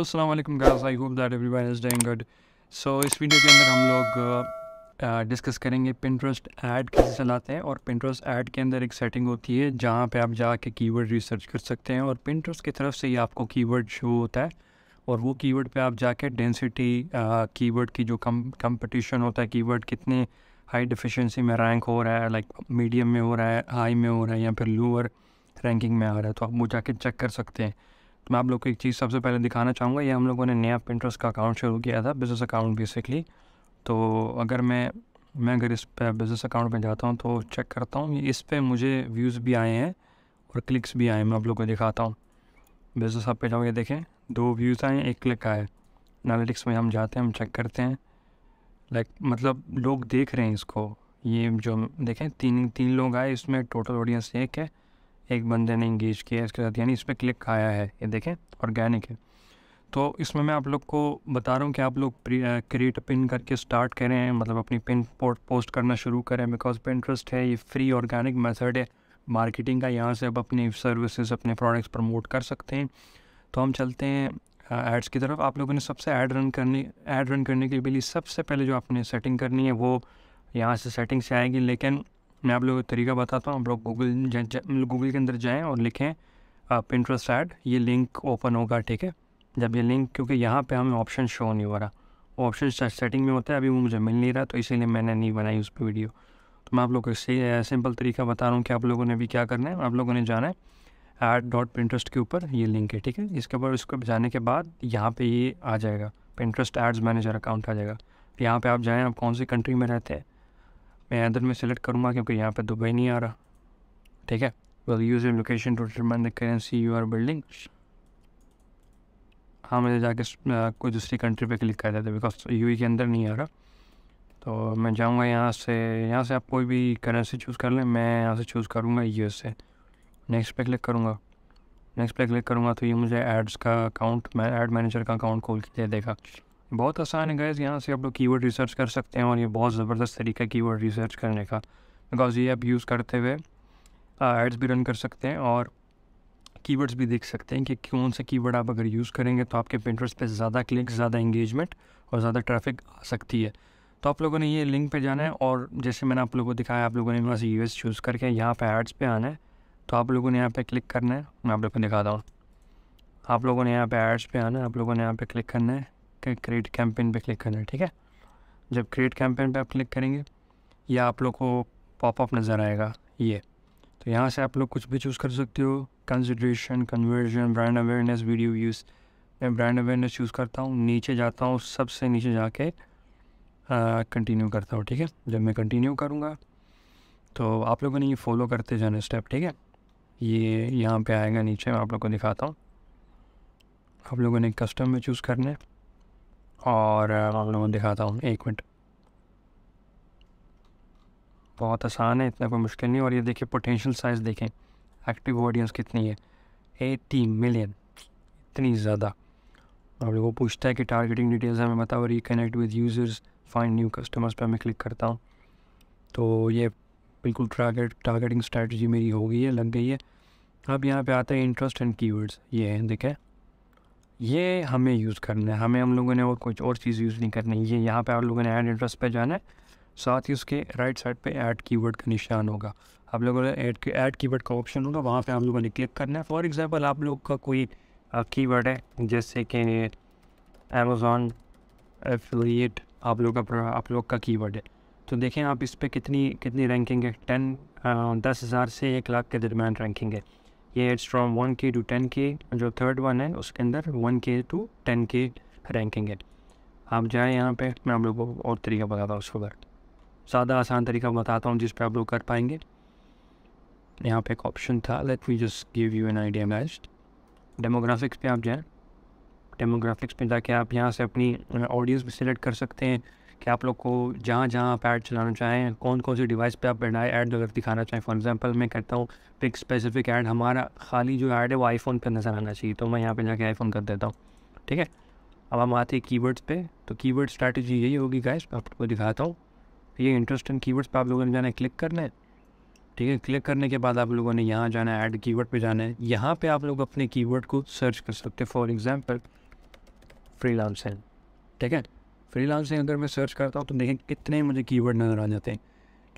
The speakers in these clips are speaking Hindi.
Aslam guys I hope that everyone is doing good so इस वीडियो के अंदर हम लोग डिस्कस uh, करेंगे पिंट्रस्ट ऐड कैसे चलाते हैं और पिंट्रस्ट ऐड के अंदर एक सेटिंग होती है जहाँ पे आप जाके कीवर्ड रिसर्च कर सकते हैं और पिंट्रस्ट की तरफ से ही आपको कीवर्ड शो होता है और वो कीवर्ड पे आप जाके डेंसिटी कीवर्ड की जो कम कम्पटिशन होता है कीवर्ड कितने हाई डिफिशेंसी में रैंक हो रहा है लाइक मीडियम में हो रहा है हाई में हो रहा है या फिर लोअर रैंकिंग में आ रहा है तो आप वो जाके चेक कर सकते हैं तो मैं आप लोग को एक चीज़ सबसे पहले दिखाना चाहूँगा ये हम लोगों ने नया पिंट्रस्ट का अकाउंट शुरू किया था बिज़नेस अकाउंट बेसिकली तो अगर मैं मैं अगर इस पर बिज़नेस अकाउंट में जाता हूँ तो चेक करता हूँ इस पर मुझे व्यूज़ भी आए हैं और क्लिक्स भी आए हैं मैं आप लोग को दिखाता हूँ बिज़नेस आप पे जाओगे देखें दो व्यूज़ आए एक क्लिक आए एनालिटिक्स में हम जाते हैं हम चेक करते हैं लाइक मतलब लोग देख रहे हैं इसको ये जो देखें तीन तीन लोग आए इसमें टोटल ऑडियंस एक है एक बंदे ने इंगेज किया इसके साथ यानी इस पर क्लिक आया है ये देखें ऑर्गेनिक है तो इसमें मैं आप लोग को बता रहा हूँ कि आप लोग क्रिएट पिन करके स्टार्ट करें मतलब अपनी पिन पोस्ट करना शुरू करें बिकॉज पे इंटरेस्ट है ये फ्री ऑर्गेनिक मेथड है मार्केटिंग का यहाँ से आप अपनी सर्विसेज अपने प्रोडक्ट्स प्रमोट कर सकते हैं तो हम चलते हैं एड्स की तरफ आप लोगों ने सबसे ऐड रन करने ऐड रन करने के लिए सबसे पहले जो आपने सेटिंग करनी है वो यहाँ से सेटिंग से आएगी लेकिन मैं आप लोगों को तरीका बताता हूँ आप लोग गूगल गूगल के अंदर जाएँ और लिखें पिंट्रस्ट ऐड ये लिंक ओपन होगा ठीक है जब ये लिंक क्योंकि यहाँ पे हमें ऑप्शन शो नहीं हो रहा वो ऑप्शन सेटिंग में होता है अभी वो मुझे मिल नहीं रहा तो इसीलिए मैंने नहीं बनाई उस पर वीडियो तो मैं आप लोग को सही सिंपल तरीका बता रहा हूँ कि आप लोगों ने भी क्या करना है आप लोगों ने जाना है ऐड डॉट पिंट्रस्ट के ऊपर ये लिंक है ठीक है इसके ऊपर उसको जाने के बाद यहाँ पर ये आ जाएगा पिंट्रस्ट एड्स मैनेजर अकाउंट आ जाएगा यहाँ पर आप जाएँ आप कौन सी कंट्री में रहते हैं मैं इधर में सेलेक्ट करूँगा क्योंकि यहाँ पे दुबई नहीं आ रहा ठीक है we'll use location to determine the currency you are building हाँ मुझे जाके कोई दूसरी कंट्री पे क्लिक कर देते बिकॉज यू e के अंदर नहीं आ रहा तो मैं जाऊँगा यहाँ से यहाँ से आप कोई भी करेंसी चूज़ कर लें मैं यहाँ से चूज़ करूँगा यू से नेक्स्ट पे क्लिक करूँगा नेक्स्ट पे क्लिक करूँगा तो ये मुझे एड्स का अकाउंट मैं एड मैनेजर का अकाउंट खोल के दे देगा बहुत आसान है गैस यहाँ से आप लोग कीवर्ड रिसर्च कर सकते हैं और ये बहुत ज़बरदस्त तरीका है कीवर्ड रिसर्च करने का बिकॉज़ ये आप यूज़ करते हुए एड्स uh, भी रन कर सकते हैं और कीवर्ड्स भी देख सकते हैं कि कौन सा कीवर्ड आप अगर यूज़ करेंगे तो आपके प्रिंटर्स पे ज़्यादा क्लिक ज़्यादा इंगेजमेंट और ज़्यादा ट्रैफिक आ सकती है तो आप लोगों ने ये लिंक पे जाना है और जैसे मैंने आप लोगों को दिखाया आप लोगों ने वहाँ से यू चूज़ करके यहाँ पे एड्स पे आना है तो आप लोगों ने यहाँ पे क्लिक करना है मैं आप लोग को दिखाता हूँ आप लोगों ने यहाँ पे एड्स पे आना है आप लोगों ने यहाँ पे क्लिक करना है करके क्रिएट कैंपेन पे क्लिक करना है ठीक है जब क्रिएट कैंपेन पे आप क्लिक करेंगे या आप लोग को पॉपअप नज़र आएगा ये तो यहाँ से आप लोग कुछ भी चूज़ कर सकते हो consideration conversion brand awareness video views मैं ब्रांड अवेयरनेस चूज़ करता हूँ नीचे जाता हूँ सबसे नीचे जाके कंटिन्यू करता हूँ ठीक है जब मैं कंटिन्यू करूँगा तो आप लोगों ने ये फॉलो करते जाना स्टेप ठीक है ये यहाँ पे आएगा नीचे मैं आप लोग को दिखाता हूँ आप लोगों ने कस्टम में चूज़ करना है और दिखाता हूँ एक मिनट बहुत आसान है इतना कोई मुश्किल नहीं और ये देखिए पोटेंशियल साइज़ देखें एक्टिव ऑडियंस कितनी है एटी मिलियन इतनी ज़्यादा और वो पूछता है कि टारगेटिंग डिटेल्स हमें बताओ reconnect with users find new customers पर मैं क्लिक करता हूँ तो ये बिल्कुल टारगेट टारगेटिंग स्ट्रैटी मेरी हो गई है लग गई है अब यहाँ पे आता है इंटरेस्ट एंड कीवर्ड्स ये हैं देखें ये हमें यूज़ करना है हमें हम लोगों ने और कुछ और चीज़ यूज़ नहीं करनी ये यहाँ पे आप लोगों ने ऐड एड्रेस पे जाना है साथ ही उसके राइट साइड पे ऐड कीवर्ड का निशान होगा आप लोगों ने ऐड के ऐड कीवर्ड का ऑप्शन होगा वहाँ पे हम लोगों ने क्लिक करना है फॉर एग्ज़ाम्पल आप लोग का कोई कीवर्ड है जैसे कि अमेज़ोन एफिलिएट आप लोग का आप लोग का वर्ड है तो देखें आप इस पर कितनी कितनी रैंकिंग है टेन दस हज़ार से एक लाख के दरमियान रैंकिंग है ये इट्स फ्रॉम वन के टू टेन के जो थर्ड वन है उसके अंदर वन के टू टेन के रैंकिंग है आप जाएँ यहाँ पे मैं आप लोगों को और तरीका बताता हूँ उसको ज़्यादा आसान तरीका बताता हूँ जिस पर आप लोग कर पाएंगे यहाँ पे एक ऑप्शन था let me just give you an idea best demographics पे आप जाएँ डेमोग्राफिक्स पे जाके आप यहाँ से अपनी ऑडियंस uh, भी सिलेक्ट कर सकते हैं कि आप लोग को जहाँ जहाँ आप ऐड चलाना चाहें कौन कौन सी डिवाइस पे आप ऐड अगर दिखाना चाहें फॉर एग्जांपल मैं कहता हूँ पिक स्पेसिफिक ऐड हमारा खाली जो ऐड है वो आईफोन पे नज़र आना चाहिए तो मैं यहाँ पे जाके आईफोन कर देता हूँ ठीक है अब हम आते हैं कीवर्ड्स पे तो कीवर्ड स्ट्रैटेजी यही होगी गाइस मैं आपको दिखाता हूँ ये इंटरेस्टिंग कीवर्ड्स पे आप लोगों ने जाना है क्लिक करना है ठीक है क्लिक करने के बाद आप लोगों ने यहाँ जाना है ऐड कीवर्ड पे जाना है यहाँ पे आप लोग अपने कीवर्ड को सर्च कर सकते हैं फॉर एग्जांपल फ्रीलांसिंग ठीक है फ्रीलांसिंग अगर मैं सर्च करता हूँ तो देखें कितने मुझे कीवर्ड नज़र आ जाते हैं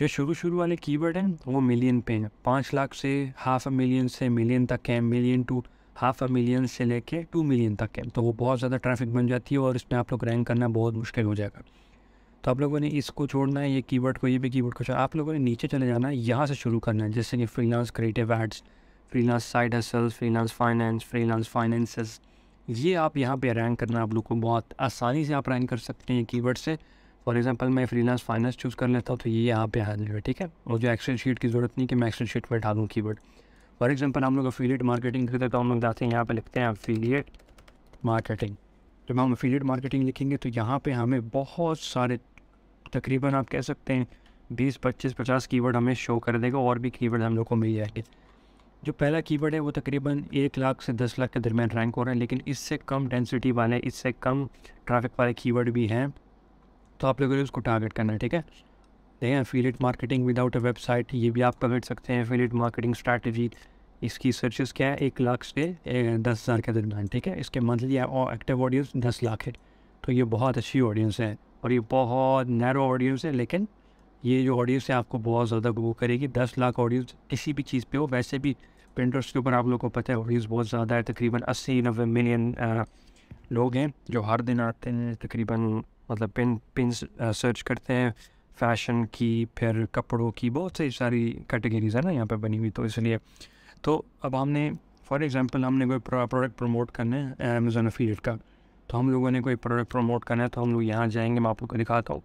जो शुरू शुरू वाले कीवर्ड हैं वो मिलियन पे हैं पाँच लाख से हाफ अ मिलियन से मिलियन तक हैं million to half a million से लेके टू मिलियन तक है तो वो बहुत ज़्यादा ट्रैफिक बन जाती है और इसमें आप लोग रैंक करना बहुत मुश्किल हो जाएगा तो आप लोगों ने इसको छोड़ना है ये कीवर्ड को ये भी कीवर्ड को छोड़ना आप लोगों ने नीचे चले जाना है यहाँ से शुरू करना है जैसे कि freelance creative ads freelance side hustle freelance finance freelance finances ये आप यहाँ पे रैंक करना आप लोग को बहुत आसानी से आप रैंक कर सकते हैं कीवर्ड से फॉर एग्जांपल मैं फ्रीलांस फाइनेंस चूज़ कर लेता हूँ तो ये यहाँ पे आ जाएगा ठीक है और जो एक्सेल शीट की ज़रूरत नहीं कि मैं एक्सेल शीट पर की कीवर्ड फॉर एग्जाम्पल हम लोग अफिलियट मार्केटिंग करते तो हम लोग जाते हैं यहाँ पर लिखते हैं अफिलियट मार्केटिंग जब हम अफिलियट मार्केटिंग लिखेंगे तो यहाँ पर हमें बहुत सारे तकरीबन आप कह सकते हैं बीस पच्चीस पचास कीवर्ड हमें शो कर देगा और भी कीवर्ड हम लोग को मिल जाएंगे जो पहला कीवर्ड है वो तकरीबन एक लाख से दस लाख के दरमियान रैंक हो रहे हैं लेकिन इससे कम डेंसिटी वाले इससे कम ट्रैफिक वाले कीवर्ड भी हैं तो आप लोगों ने उसको टारगेट करना है ठीक है देखें field marketing without a website ये भी आप पकड़ सकते हैं फील्ड मार्केटिंग स्ट्रैटेजी इसकी सर्चेस क्या है एक लाख से दस हज़ार के दरमियान ठीक है इसके मंथली और एक्टिव ऑडियंस दस लाख है तो ये बहुत अच्छी ऑडियंस है और ये बहुत नैरो ऑडियंस है लेकिन ये जो ऑडियंस है आपको बहुत ज़्यादा ग्रो करेगी दस लाख ऑडियंस किसी भी चीज़ पे हो वैसे भी प्रिंटर्स के ऊपर आप लोग को पता है ऑडियंस बहुत ज़्यादा है तकरीबन अस्सी नबे मिलियन लोग हैं जो हर दिन आते हैं तकरीबन मतलब पिन पिन सर्च करते हैं फैशन की फिर कपड़ों की बहुत सी सारी कैटेगरीज है ना यहाँ पे बनी हुई तो इसलिए तो अब हमने फॉर एग्ज़ाम्पल हमने कोई प्रोडक्ट प्रमोट करना है अमेजोन अफिलियट का तो हम लोगों ने कोई प्रोडक्ट प्रमोट करना है तो हम लोग यहाँ जाएंगे मैं आप लोग को दिखाता हूँ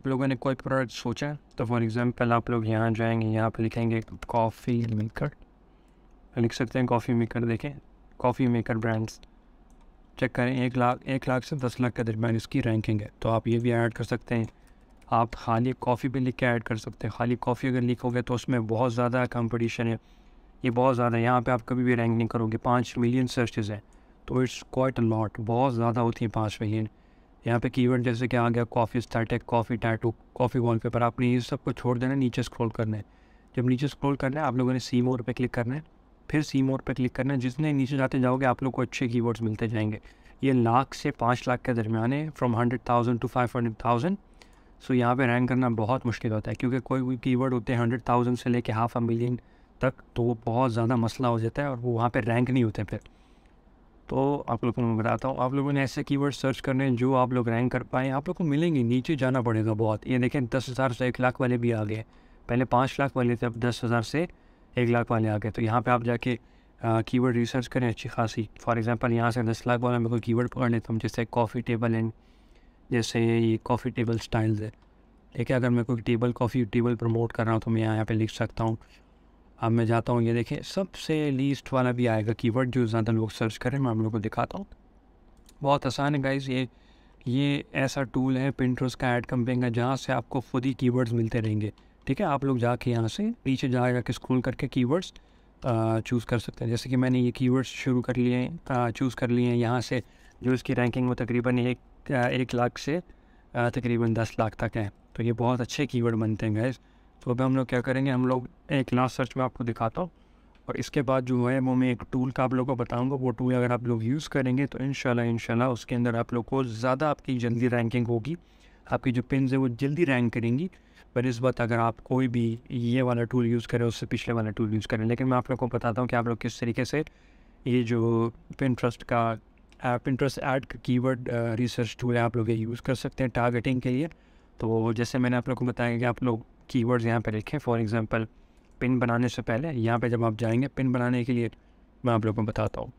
आप लोगों ने कोई प्रोडक्ट सोचा तो फॉर एग्ज़ाम्पल आप लोग यहाँ जाएंगे यहाँ पे लिखेंगे कॉफ़ी मेकर लिख सकते हैं कॉफ़ी मेकर देखें कॉफ़ी मेकर ब्रांड्स चेक करें एक लाख एक लाख से दस लाख के दरमियान इसकी रैंकिंग है तो आप ये भी ऐड कर सकते हैं आप खाली कॉफ़ी भी लिख के ऐड कर सकते हैं खाली कॉफ़ी अगर लिखोगे तो उसमें बहुत ज़्यादा कंपटीशन है ये बहुत ज़्यादा यहाँ पे आप कभी भी रैंक नहीं करोगे पाँच मिलियन सर्चेज़ हैं तो इट्स क्वाइट अ लॉट बहुत ज़्यादा होती हैं पाँच मिलियन यहाँ पे कीवर्ड जैसे कि आ गया कॉफ़ी स्टार्टेक कॉफ़ी टैटू कॉफ़ी वॉलपेपर आपने ये सब को छोड़ देना नीचे स्क्रॉल करना है जब नीचे स्क्रॉल करना है आप लोगों ने सी मोर पर क्लिक करना है फिर सी मोर पर क्लिक करना है जितने नीचे जाते जाओगे आप लोग को अच्छे कीवर्ड्स मिलते जाएंगे ये लाख से पाँच लाख के दरमियान है from hundred thousand to five hundred thousand so यहाँ पे रैंक करना बहुत मुश्किल होता है क्योंकि कोई भी कीवर्ड होते हैं हंड्रेड थाउजेंड से लेके हाफ अ मिलियन तक तो वो बहुत ज़्यादा मसला हो जाता है और वो वहाँ पर रैंक नहीं होते फिर तो आप लोगों को मैं बताता हूँ आप लोगों ने ऐसे कीवर्ड सर्च करने हैं जो आप लोग रैंक कर पाएँ आप लोग को मिलेंगे नीचे जाना पड़ेगा बहुत ये देखें दस हज़ार से एक लाख वाले भी आ गए पहले पाँच लाख वाले थे अब दस हज़ार से एक लाख वाले आ गए तो यहाँ पर आप जाके की वर्ड रिसर्च करें अच्छी खासी फॉर एग्ज़ाम्पल यहाँ से दस लाख वाला मेरे को वर्ड पकड़ लेता हूँ जैसे कॉफ़ी टेबल एंड जैसे ये कॉफ़ी टेबल स्टाइल्स है ठीक है अगर मैं कोई टेबल कॉफ़ी टेबल प्रमोट कर रहा हूँ तो मैं यहाँ यहाँ लिख सकता हूँ अब मैं जाता हूँ ये देखिए सबसे लीस्ट वाला भी आएगा कीवर्ड जो ज़्यादा लोग सर्च करें मैं हम लोग को दिखाता हूँ बहुत आसान है गाइज़ ये ये ऐसा टूल है पिंट्रोस का एड कंपेन का जहाँ से आपको खुद ही कीवर्ड्स मिलते रहेंगे ठीक है आप लोग जाके यहाँ से नीचे जा जाके स्क्रोल करके कीवर्ड्स चूज़ कर सकते हैं जैसे कि मैंने ये कीवर्ड्स शुरू कर लिए हैं चूज़ कर लिए हैं यहाँ से जो इसकी रैंकिंग वो तकरीबन एक एक लाख से तकरीबन दस लाख तक है तो ये बहुत अच्छे कीवर्ड बनते हैं गाइज़ तो अभी हम लोग क्या करेंगे हम लोग एक लास्ट सर्च में आपको दिखाता हूँ और इसके बाद जो है वो मैं एक टूल का आप लोगों को बताऊंगा वो टूल अगर आप लोग यूज़ करेंगे तो इन इंशाल्लाह उसके अंदर आप लोग को ज़्यादा आपकी जल्दी रैंकिंग होगी आपकी जो पिन है वो जल्दी रैंक करेंगी पर इस बात अगर आप कोई भी ये वाला टूल यूज़ करें उससे पिछले वाला टूल यूज़ करें लेकिन मैं आप लोग को बताता हूँ कि आप लोग किस तरीके से ये जो पिन ट्रस्ट का Pinterest ad keyword research tool है आप लोग ये यूज़ कर सकते हैं टारगेटिंग के लिए तो जैसे मैंने आप लोग को बताया कि आप लोग कीवर्ड्स यहाँ पे लिखें फॉर एग्जांपल पिन बनाने से पहले यहाँ पे जब आप जाएंगे पिन बनाने के लिए मैं आप लोगों को बताता हूँ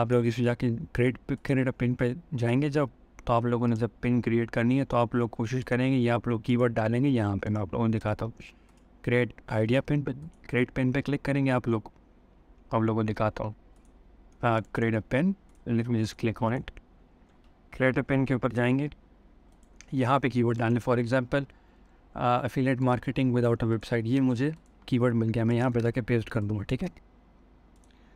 आप लोग इसे जाके क्रिएट क्रिएट पिन पे जाएंगे जब तो आप लोगों ने जब पिन क्रिएट करनी है तो आप लोग कोशिश करेंगे या आप लोग कीवर्ड डालेंगे यहाँ पे मैं आप लोगों को दिखाता हूँ क्रिएट आइडिया पिन पे क्रिएट पिन पे क्लिक करेंगे आप लोग तो आप लोगों को दिखाता हूँ create a pin let me click on it create a pin के ऊपर जाएंगे यहाँ पे कीवर्ड डालने for example affiliate marketing without a website ये मुझे कीवर्ड मिल गया मैं यहाँ पर जाके पेस्ट कर दूँगा ठीक है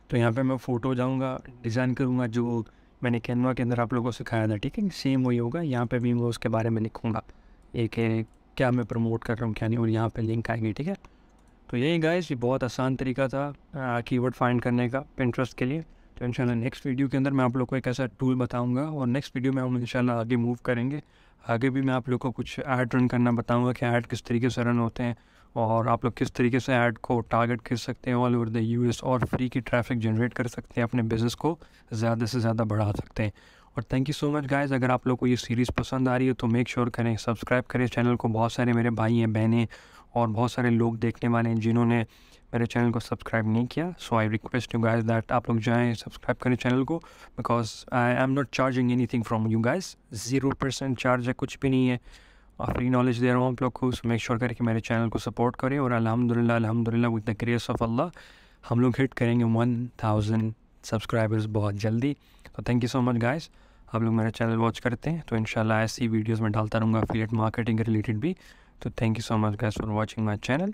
तो यहाँ पे मैं फ़ोटो जाऊँगा डिज़ाइन करूँगा जो मैंने कैनवा के अंदर आप लोगों को सिखाया था ठीक है सेम वही होगा यहाँ पे भी मैं उसके बारे में लिखूँगा एक है क्या मैं प्रमोट कर रहा हूँ क्या नहीं और यहाँ पर लिंक आएंगे ठीक है तो यही गाइस ये बहुत आसान तरीका था कीवर्ड uh, फाइंड करने का पेंट्रस्ट के लिए तो इन नेक्स्ट वीडियो के अंदर मैं आप लोग को एक ऐसा टूल बताऊँगा और नेक्स्ट वीडियो में हम इन आगे मूव करेंगे आगे भी मैं आप लोग को कुछ ऐड रन करना बताऊँगा कि ऐड किस तरीके से रन होते हैं और आप लोग किस तरीके से ऐड को टारगेट कर सकते हैं ऑल ओवर द यूएस और फ्री की ट्रैफिक जनरेट कर सकते हैं अपने बिज़नेस को ज़्यादा से ज़्यादा बढ़ा सकते हैं और thank you so much guys अगर आप लोग को ये सीरीज़ पसंद आ रही है तो मेक श्योर sure करें सब्सक्राइब करें चैनल को बहुत सारे मेरे भाई हैं बहनें और बहुत सारे लोग देखने वाले हैं जिन्होंने मेरे चैनल को सब्सक्राइब नहीं किया so I request you guys that आप लोग जाएँ सब्सक्राइब करें चैनल को because I am not charging anything from you guys zero percent charge है कुछ भी नहीं है और फ्री नॉलेज दे रहा हूँ आप लोग को सो मेक श्योर करें कि मेरे चैनल को सपोर्ट करें और अलहमदिल्ला अलहमदिल्ला with the grace of Allah हम लोग हिट करेंगे वन थाउजेंड सब्सक्राइबर्स बहुत जल्दी तो thank you so much guys आप लोग मेरा चैनल वॉच करते हैं तो इंशाल्लाह ऐसी वीडियोज़ में डालता रहूँगा फिलेट मार्केटिंग के रिलेटेड भी तो thank you so much guys for watching my channel